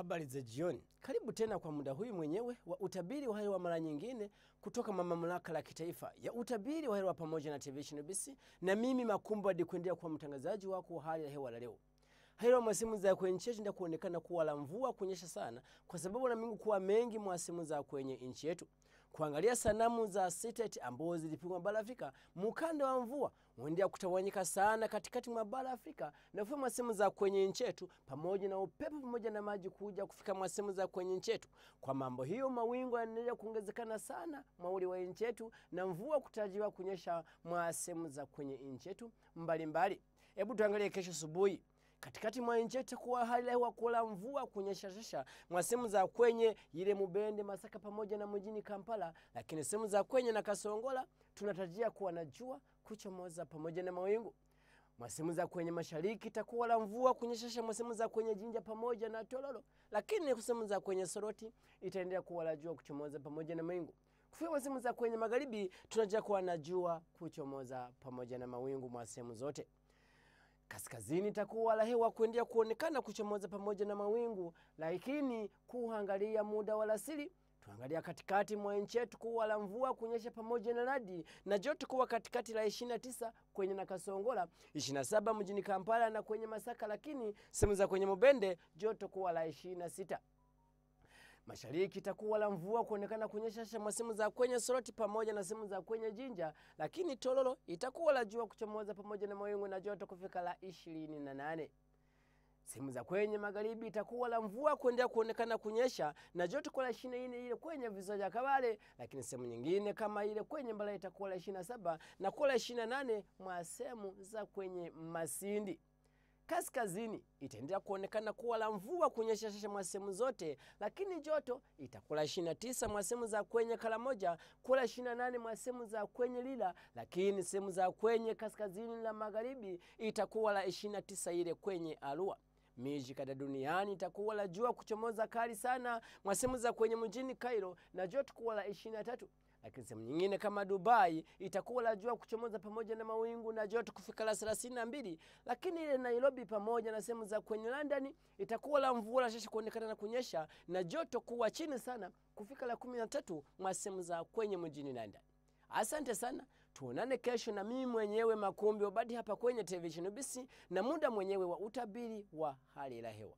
Habari za jioni, karibu tena kwa muda huyu mwenyewe wa utabiri wa hewa mara nyingine kutoka mamlaka la kitaifa ya utabiri wa hewa pamoja na television BBC, na mimi Makumbo adikuendea kwa mtangazaji wako wa hali ya hewa la leo. Hali ya za kwenye nchi yetu ndio kuonekana kuwa la mvua kunyesha sana, kwa sababu na mingu kuwa mengi mwa za kwenye nchi yetu. Kuangalia sanamu za sitet ambazo zilipigwa bara Afrika mkanda wa mvua huendelea kutawanyika sana katikati mwa bara Afrika na kufika mwa za kwenye nchi yetu, pamoja na upepo pamoja na maji kuja kufika mwa za kwenye nchi yetu. Kwa mambo hiyo, mawingu yanaendelea kuongezekana sana mwauli wa nchi yetu na mvua kutarajiwa kunyesha mwa za kwenye nchi yetu mbalimbali. Hebu tuangalie kesho asubuhi katikati mwa nchi yetu kuwa hali ya hewa kula mvua kunyesha shasha mwa sehemu za kwenye ile Mubende, Masaka pamoja na mjini Kampala, lakini sehemu za kwenye na Kasongola tunatarajia kuwa na jua kuchomoza pamoja na mawingu. Masimu za kwenye mashariki itakuwa la mvua kunyeshesha, masimu za kwenye Jinja pamoja na tololo lakini masimu za kwenye Soroti itaendelea kuwa la jua kuchomoza pamoja na mawingu. Kufika masimu za kwenye magharibi tunatarajia kuwa na jua kuchomoza pamoja na mawingu mwasehemu zote. Kaskazini itakuwa la hewa kuendelea kuonekana kuchomoza pamoja na mawingu, lakini kuangalia muda wa lasili Tuangalia katikati mwa nchi yetu kuwa la mvua kunyesha pamoja na radi na joto kuwa katikati la 29 kwenye Nakasongola, 27 mjini Kampala na kwenye Masaka, lakini sehemu za kwenye Mubende joto kuwa la 26. Mashariki itakuwa la mvua kuonekana kunyesha mwa sehemu za kwenye Soroti pamoja na sehemu za kwenye Jinja, lakini Tororo itakuwa la jua kuchomoza pamoja na mawingu na joto kufika la 28. Sehemu za kwenye magharibi itakuwa la mvua kuendelea kuonekana kunyesha na joto kwa la ishirini na nne ile kwenye visiwa vya Kabale, lakini sehemu nyingine kama ile kwenye Mbalali itakuwa la ishirini na saba na kuwa la ishirini na nane mwa sehemu za kwenye Masindi. Kaskazini itaendelea kuonekana kuwa la mvua kunyesha shasha mwa sehemu zote, lakini joto itakuwa la 29 mwa sehemu za kwenye Kalamoja, kuwa la 28 mwa sehemu za kwenye Lila, lakini sehemu za kwenye kaskazini la magharibi itakuwa la 29 ile kwenye Arua. Miji kada duniani itakuwa la jua kuchomoza kali sana mwa sehemu za kwenye mjini Cairo na joto kuwa la 23 lakini sehemu nyingine kama Dubai itakuwa la jua kuchomoza pamoja na mawingu na joto kufika la 32, lakini ile Nairobi pamoja na sehemu za kwenye London itakuwa la mvua la kuonekana na kunyesha na joto kuwa chini sana kufika la 13 mwa sehemu za kwenye mjini London. Asante sana. Tuonane kesho na mimi mwenyewe Makumbi Obadi hapa kwenye television UBC na muda mwenyewe wa utabiri wa hali la hewa.